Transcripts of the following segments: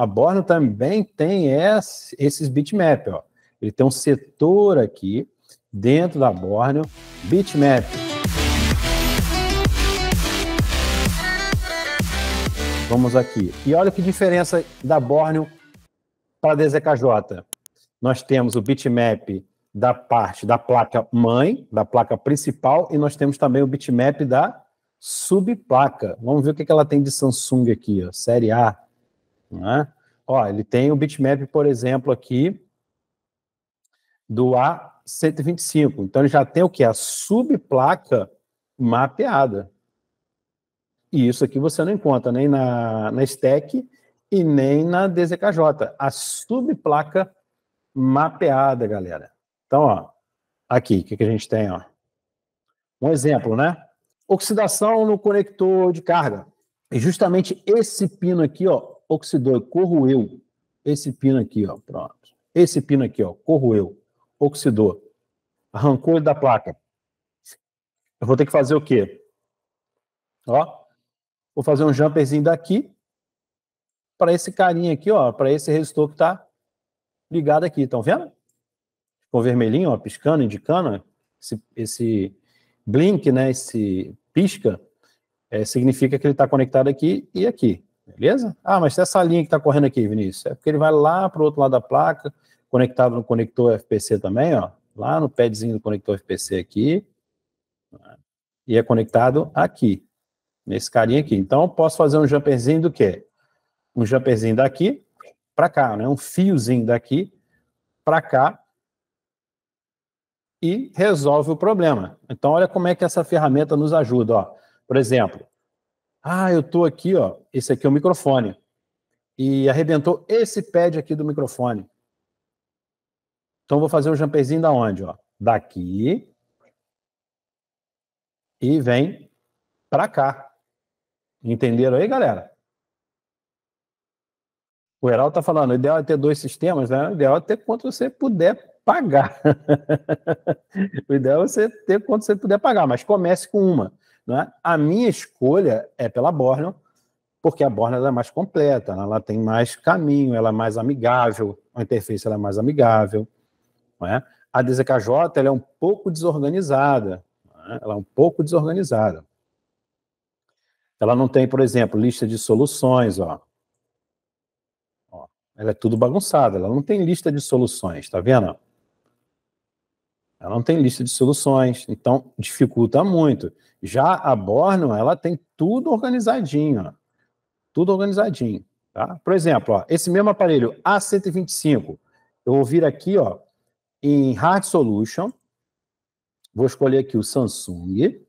A Borno também tem esse, esses bitmap, ó. Ele tem um setor aqui dentro da Borno bitmap. Vamos aqui. E olha que diferença da Borneo para a DZKJ. Nós temos o bitmap da parte da placa mãe, da placa principal, e nós temos também o bitmap da subplaca. Vamos ver o que ela tem de Samsung aqui, ó, série A. Né? Ó, ele tem o bitmap, por exemplo, aqui do A125. Então ele já tem o que? A subplaca mapeada. E isso aqui você não encontra nem na, na STEC e nem na DZKJ. A subplaca mapeada, galera. Então, ó, aqui, o que, que a gente tem? Ó? Um exemplo, né? Oxidação no conector de carga. E justamente esse pino aqui, ó, oxidou, corroeu esse pino aqui, ó, pronto. Esse pino aqui, ó, corroeu, oxidou, arrancou ele da placa. Eu vou ter que fazer o quê? Ó, vou fazer um jumperzinho daqui para esse carinha aqui, ó, para esse resistor que está ligado aqui, estão vendo? Ficou vermelhinho, ó, piscando, indicando, esse, esse blink, né, esse pisca, é, significa que ele está conectado aqui e aqui. Beleza? Ah, mas essa linha que está correndo aqui, Vinícius, é porque ele vai lá para o outro lado da placa, conectado no conector FPC também, ó, lá no padzinho do conector FPC aqui, e é conectado aqui, nesse carinha aqui. Então, eu posso fazer um jumperzinho do quê? Um jumperzinho daqui para cá, né? Um fiozinho daqui para cá e resolve o problema. Então, olha como é que essa ferramenta nos ajuda, ó. Por exemplo, ah, eu tô aqui, ó. Esse aqui é o microfone. E arrebentou esse pad aqui do microfone. Então vou fazer o um jumperzinho da onde, ó? Daqui. E vem para cá. Entenderam aí, galera? O Heraldo tá falando, o ideal é ter dois sistemas, né? O ideal é ter quanto você puder pagar. o ideal é você ter quanto você puder pagar, mas comece com uma. Né? A minha escolha é pela Borneo, porque a Borneo é mais completa, né? ela tem mais caminho, ela é mais amigável, a interface é mais amigável. Né? A DZKJ ela é um pouco desorganizada, né? ela é um pouco desorganizada. Ela não tem, por exemplo, lista de soluções, ó. ó. Ela é tudo bagunçada, ela não tem lista de soluções, tá vendo? Ela não tem lista de soluções, então dificulta muito. Já a Bornum, ela tem tudo organizadinho, ó. tudo organizadinho. Tá? Por exemplo, ó, esse mesmo aparelho A125, eu vou vir aqui ó, em Hard Solution, vou escolher aqui o Samsung,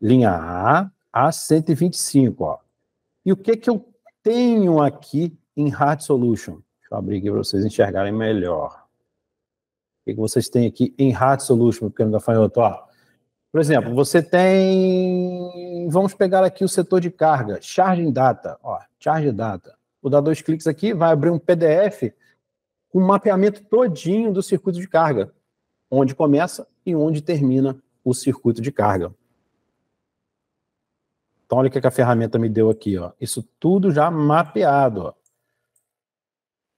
linha A, A125. Ó. E o que, que eu tenho aqui em Hard Solution? Deixa eu abrir aqui para vocês enxergarem melhor. O que, vocês têm aqui em Hard Solution, pequeno gafanhoto? Ó, por exemplo, você tem. Vamos pegar aqui o setor de carga, Charging Data. Ó, Charge Data. Vou dar dois cliques aqui, vai abrir um PDF com um mapeamento todinho do circuito de carga, onde começa e onde termina o circuito de carga. Então, olha o que a ferramenta me deu aqui. Ó. Isso tudo já mapeado. Ó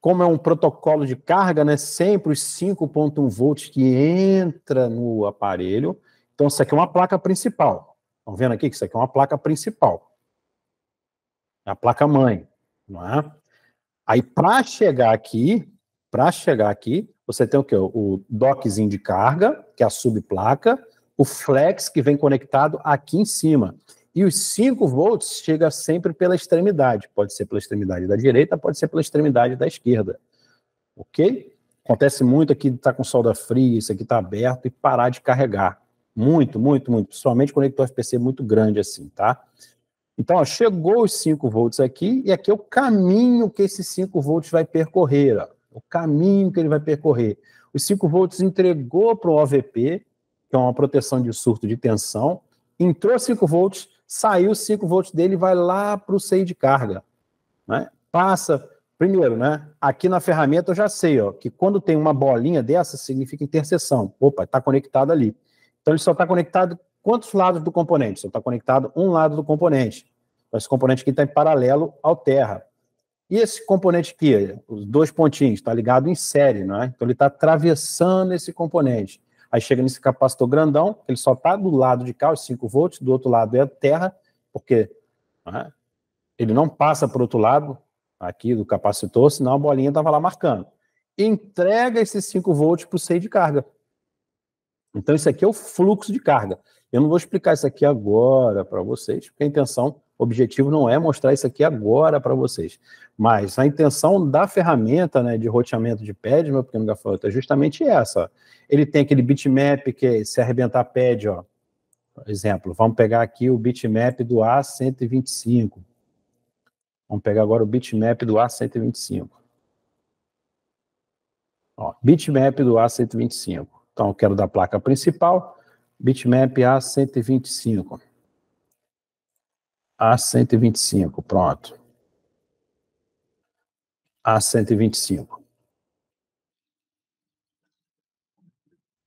como é um protocolo de carga, né, sempre os 5.1 volts que entra no aparelho. Então, isso aqui é uma placa principal. Estão vendo aqui que isso aqui é uma placa principal. É a placa mãe, não é? Aí, para chegar aqui, para chegar aqui, você tem o quê? O dockzinho de carga, que é a subplaca, o flex que vem conectado aqui em cima. E os 5 volts chega sempre pela extremidade. Pode ser pela extremidade da direita, pode ser pela extremidade da esquerda. Ok? Acontece muito aqui de estar tá com solda fria, isso aqui está aberto e parar de carregar. Muito, muito, muito. Principalmente conector FPC muito grande assim, tá? Então, ó, chegou os 5 volts aqui e aqui é o caminho que esses 5 volts vai percorrer. Ó. É o caminho que ele vai percorrer. Os 5 volts entregou para o OVP, que é uma proteção de surto de tensão. Entrou 5 volts, saiu 5 volts dele vai lá para o seio de carga. Né? Passa. Primeiro, né? Aqui na ferramenta eu já sei ó, que quando tem uma bolinha dessa, significa interseção. Opa, está conectado ali. Então ele só está conectado quantos lados do componente? Só está conectado um lado do componente. Então, esse componente aqui está em paralelo ao terra. E esse componente aqui, os dois pontinhos, está ligado em série, não é? Então ele está atravessando esse componente. Aí chega nesse capacitor é grandão, ele só está do lado de cá, os 5 volts, do outro lado é a terra, porque né, ele não passa para o outro lado aqui do capacitor, senão a bolinha estava lá marcando. Entrega esses 5 volts para o seio de carga. Então, isso aqui é o fluxo de carga. Eu não vou explicar isso aqui agora para vocês, porque a intenção o objetivo não é mostrar isso aqui agora para vocês, mas a intenção da ferramenta né, de roteamento de pad, meu pequeno gafanhoto, é justamente essa. Ele tem aquele bitmap que é se arrebentar pad, ó. exemplo, vamos pegar aqui o bitmap do A125. Vamos pegar agora o bitmap do A125. Ó, bitmap do A125. Então, eu quero da placa principal, bitmap A125. A125, pronto. A125.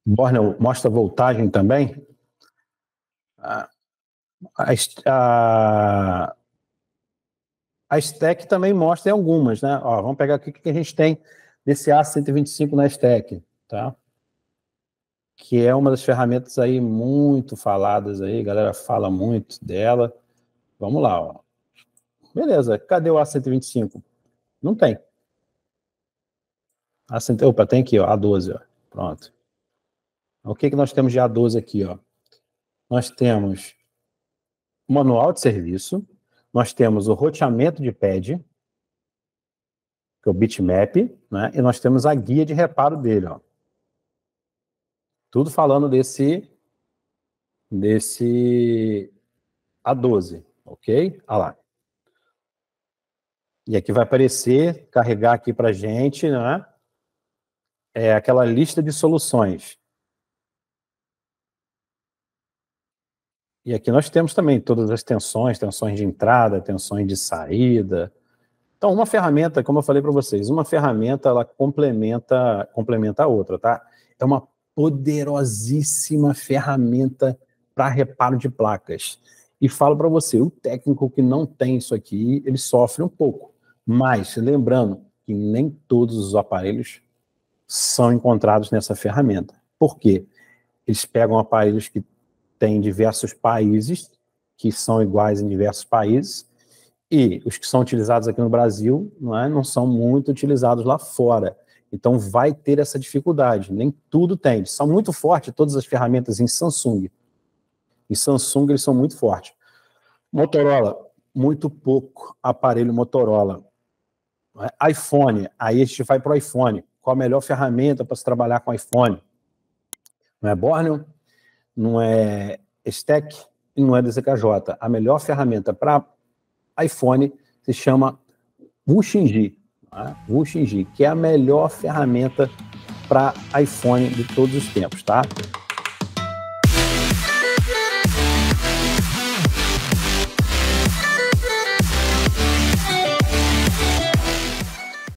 Borneo mostra a voltagem também. A, a, a stack também mostra em algumas, né? Ó, vamos pegar aqui o que a gente tem desse A125 na stack, tá? Que é uma das ferramentas aí muito faladas aí, a galera fala muito dela. Vamos lá, ó. Beleza, cadê o A125? Não tem. A100, opa, tem aqui, ó, A12, ó. Pronto. O que, que nós temos de A12 aqui, ó? Nós temos manual de serviço, nós temos o roteamento de pad, que é o bitmap, né? E nós temos a guia de reparo dele, ó. Tudo falando desse desse A12 ok? lá. E aqui vai aparecer, carregar aqui para a gente, né? É aquela lista de soluções. E aqui nós temos também todas as tensões, tensões de entrada, tensões de saída. Então, uma ferramenta, como eu falei para vocês, uma ferramenta ela complementa, complementa a outra, tá? É uma poderosíssima ferramenta para reparo de placas. E falo para você, o técnico que não tem isso aqui, ele sofre um pouco. Mas, lembrando que nem todos os aparelhos são encontrados nessa ferramenta. Por quê? Eles pegam aparelhos que têm diversos países, que são iguais em diversos países, e os que são utilizados aqui no Brasil não, é, não são muito utilizados lá fora. Então vai ter essa dificuldade, nem tudo tem. São muito fortes todas as ferramentas em Samsung, e Samsung eles são muito fortes. Motorola, muito pouco aparelho Motorola. iPhone, aí a gente vai para o iPhone. Qual a melhor ferramenta para se trabalhar com iPhone? Não é Borneo, não é Stack e não é DZKJ. A melhor ferramenta para iPhone se chama Wuxinji, né? tá? que é a melhor ferramenta para iPhone de todos os tempos, tá?